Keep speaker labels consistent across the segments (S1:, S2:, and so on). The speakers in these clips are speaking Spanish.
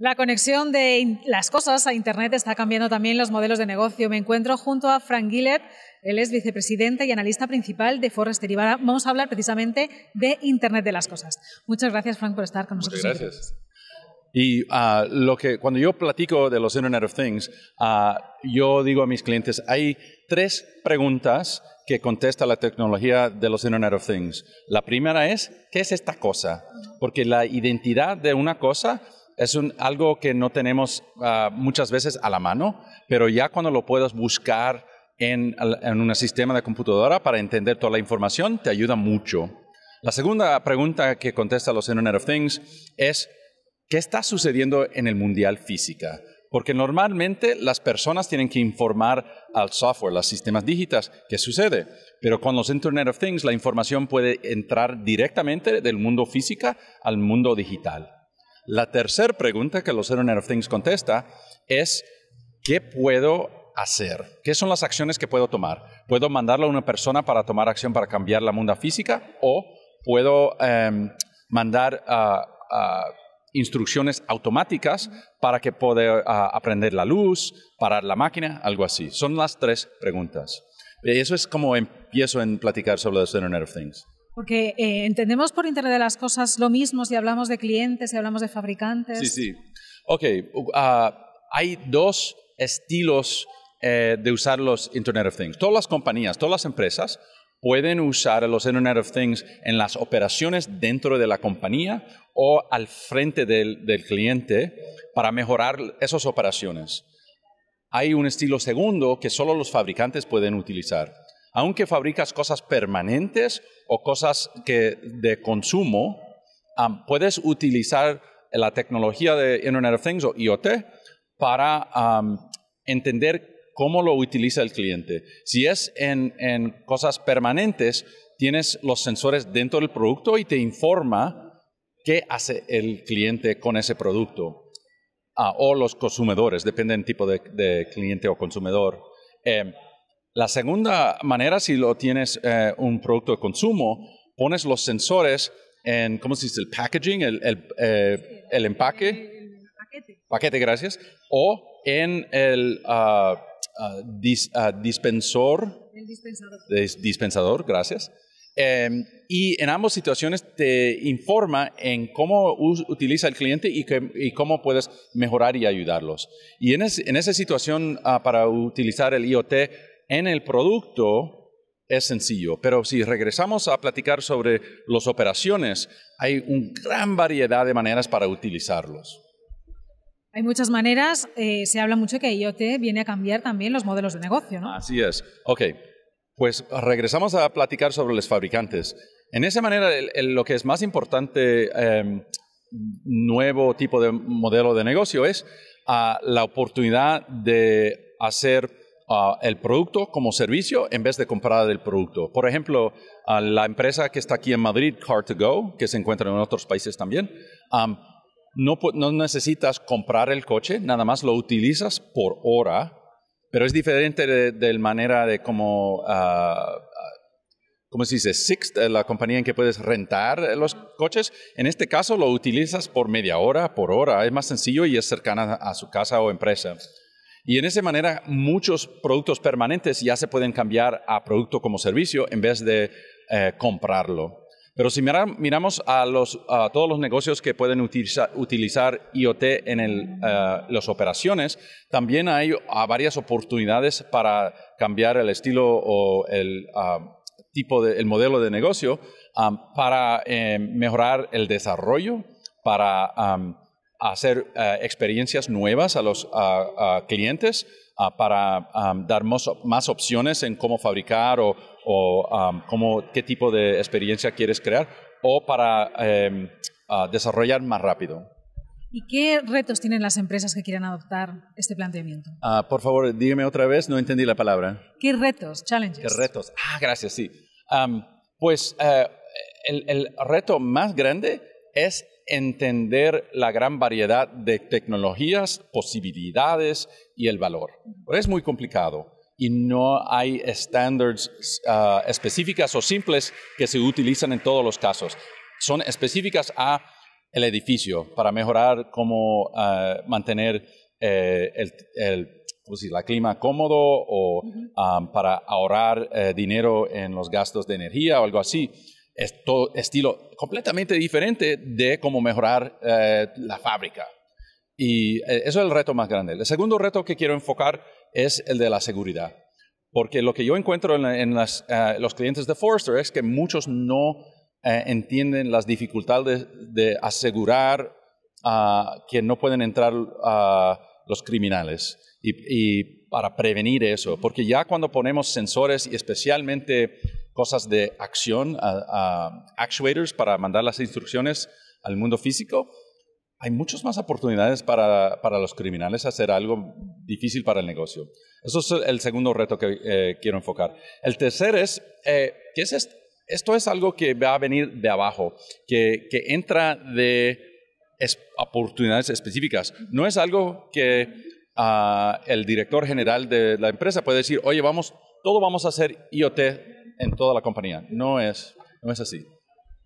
S1: La conexión de las cosas a Internet está cambiando también los modelos de negocio. Me encuentro junto a Frank Gillett, él es vicepresidente y analista principal de Forrester. Y vamos a hablar precisamente de Internet de las cosas. Muchas gracias, Frank, por estar con nosotros. Muchas gracias.
S2: Y ah, cuando yo platico de los Internet of Things, ah, yo digo a mis clientes, hay tres preguntas que contesta la tecnología de los Internet of Things. La primera es, ¿qué es esta cosa? Porque la identidad de una cosa es algo que no tenemos ah, muchas veces a la mano, pero ya cuando lo puedes buscar en, un sistema de computadora para entender toda la información, te ayuda mucho. La segunda pregunta que contesta los Internet of Things es, ¿qué está sucediendo en el mundial física? Porque normalmente las personas tienen que informar al software, los sistemas digitales, qué sucede. Pero con los Internet of Things, la información puede entrar directamente del mundo física al mundo digital. La tercera pregunta que los Internet of Things contesta es, ¿qué puedo hacer? ¿Qué son las acciones que puedo tomar? ¿Puedo mandarle a una persona para tomar acción para cambiar la mundo física? ¿O puedo em, mandar instrucciones automáticas para que pueda aprender la luz, parar la máquina, algo así? Son las tres preguntas. Y Eso es como empiezo en platicar sobre los Internet of Things.
S1: Porque eh, entendemos por Internet de las Cosas lo mismo si hablamos de clientes, si hablamos de fabricantes. Sí,
S2: sí. Ok, uh, hay dos estilos eh, de usar los Internet of Things. Todas las compañías, todas las empresas pueden usar los Internet of Things en las operaciones dentro de la compañía o al frente del cliente para mejorar esas operaciones. Hay un estilo segundo que solo los fabricantes pueden utilizar aunque fabricas cosas permanentes o cosas de consumo, puedes utilizar la tecnología de Internet of Things o IoT para entender cómo lo utiliza el cliente. Si es en, cosas permanentes, tienes los sensores dentro del producto y te informa qué hace el cliente con ese producto. Ah, o los consumidores, depende del tipo de, cliente o consumidor. Em, la segunda manera, si lo tienes eh, un producto de consumo, pones los sensores en, ¿cómo se dice? El packaging, el, el, eh, el empaque. paquete. Paquete, gracias. O en el ah, ah, ah, dispensor. El dispensador. dispensador, gracias. Em, y en ambas situaciones te informa en cómo utiliza el cliente y, cómo puedes mejorar y ayudarlos. Y en, en esa situación, para utilizar el IoT, en el producto es sencillo, pero si regresamos a platicar sobre las operaciones, hay una gran variedad de maneras para utilizarlos.
S1: Hay muchas maneras, eh, se habla mucho que IoT viene a cambiar también los modelos de negocio, ¿no?
S2: Así es. Ok, pues regresamos a platicar sobre los fabricantes. En esa manera, lo que es más importante, em, nuevo tipo de modelo de negocio, es ah, la oportunidad de hacer el producto como servicio en vez de comprar el producto. Por ejemplo, la empresa que está aquí en Madrid, Car2Go, que se encuentra en otros países también, no, necesitas comprar el coche, nada más lo utilizas por hora, pero es diferente de, la manera de como... Ah, ah, ¿cómo se dice? Sixt, eh, la compañía en que puedes rentar los coches. En este caso lo utilizas por media hora, por hora. Es más sencillo y es cercana a su casa o empresa. Y en esa manera muchos productos permanentes ya se pueden cambiar a producto como servicio en vez de eh, comprarlo. Pero si miramos a, los, todos los negocios que pueden utilizar, IoT en eh, las operaciones, también hay ah, varias oportunidades para cambiar el estilo o el ah, tipo de, modelo de negocio ah, para eh, mejorar el desarrollo, para hacer eh, experiencias nuevas a los clientes ah, para dar más, opciones en cómo fabricar o, cómo, qué tipo de experiencia quieres crear o para em, desarrollar más rápido.
S1: ¿Y qué retos tienen las empresas que quieran adoptar este planteamiento?
S2: Ah, por favor, dígame otra vez, no entendí la palabra. ¿Qué
S1: retos, challenges? ¿Qué
S2: retos? Ah, gracias, sí. pues eh, el, el reto más grande es entender la gran variedad de tecnologías, posibilidades y el valor. Pero es muy complicado y no hay estándares específicos ah, específicas o simples que se utilizan en todos los casos. Son específicas a el edificio para mejorar cómo ah, mantener eh, el, el pues, la clima cómodo o ah, para ahorrar eh, dinero en los gastos de energía o algo así es todo estilo completamente diferente de cómo mejorar eh, la fábrica. Y eh, eso es el reto más grande. El segundo reto que quiero enfocar es el de la seguridad. Porque lo que yo encuentro en, eh, los clientes de Forrester es que muchos no entienden las dificultades de, asegurar a ah, que no pueden entrar ah, los criminales y, y, para prevenir eso. Porque ya cuando ponemos sensores y especialmente cosas de acción, a, actuators para mandar las instrucciones al mundo físico, hay muchas más oportunidades para, para, los criminales hacer algo difícil para el negocio. Eso es el segundo reto que eh, quiero enfocar. El tercer es, eh, es esto? es algo que va a venir de abajo, que, que entra de oportunidades específicas. No es algo que ah, el director general de la empresa puede decir, oye, vamos, todo vamos a hacer IoT en toda la compañía. No es, no es así.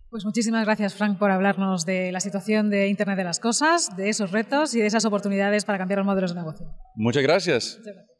S1: Pues muchísimas gracias, Frank, por hablarnos de la situación de Internet de las Cosas, de esos retos y de esas oportunidades para cambiar los modelos de negocio.
S2: Muchas gracias. Muchas gracias.